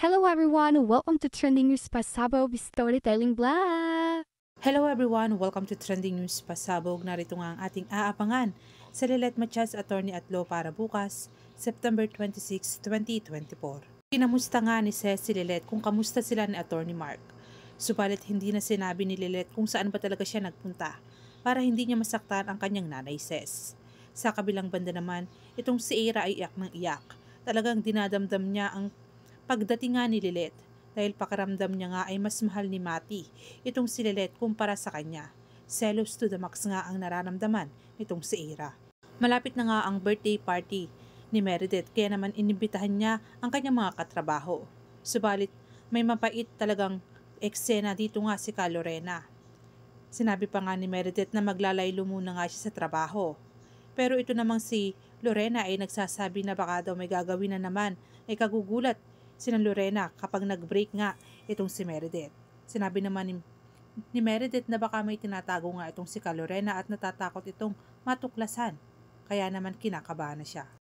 Hello everyone, welcome to Trending News Pasabog Storytelling Blog! Hello everyone, welcome to Trending News Pasabog. Narito nga ang ating aapangan sa Lilet Machas Attorney at Law para bukas, September 26, 2024. Kinamusta nga ni Ces si Lilet kung kamusta sila ni Attorney Mark. Subalit hindi na sinabi ni Lilet kung saan ba talaga siya nagpunta para hindi niya masaktan ang kanyang nanay Ces. Sa kabilang banda naman, itong si Ira ay iyak ng iyak. Talagang dinadamdam niya ang pagdating nga ni Lilet dahil pakaramdam niya nga ay mas mahal ni Mati itong si Lilet kumpara sa kanya. Selos to the max nga ang nararamdaman nitong si Ira. Malapit na nga ang birthday party ni Meredith kaya naman inibitahan niya ang kanyang mga katrabaho. Subalit may mapait talagang eksena dito nga si Calorena. Sinabi pa nga ni Meredith na maglalaylo muna nga siya sa trabaho. Pero ito namang si Lorena ay nagsasabi na baka daw may gagawin na naman ay kagugulat sina Lorena kapag nag-break nga itong si Meredith. Sinabi naman ni, ni Meredith na baka may tinatago nga itong si Calorena at natatakot itong matuklasan. Kaya naman kinakabahan na siya.